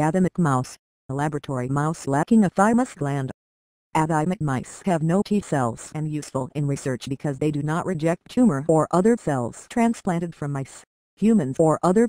Adamic mouse, a laboratory mouse lacking a thymus gland. Adamic mice have no T cells and useful in research because they do not reject tumor or other cells transplanted from mice, humans or others.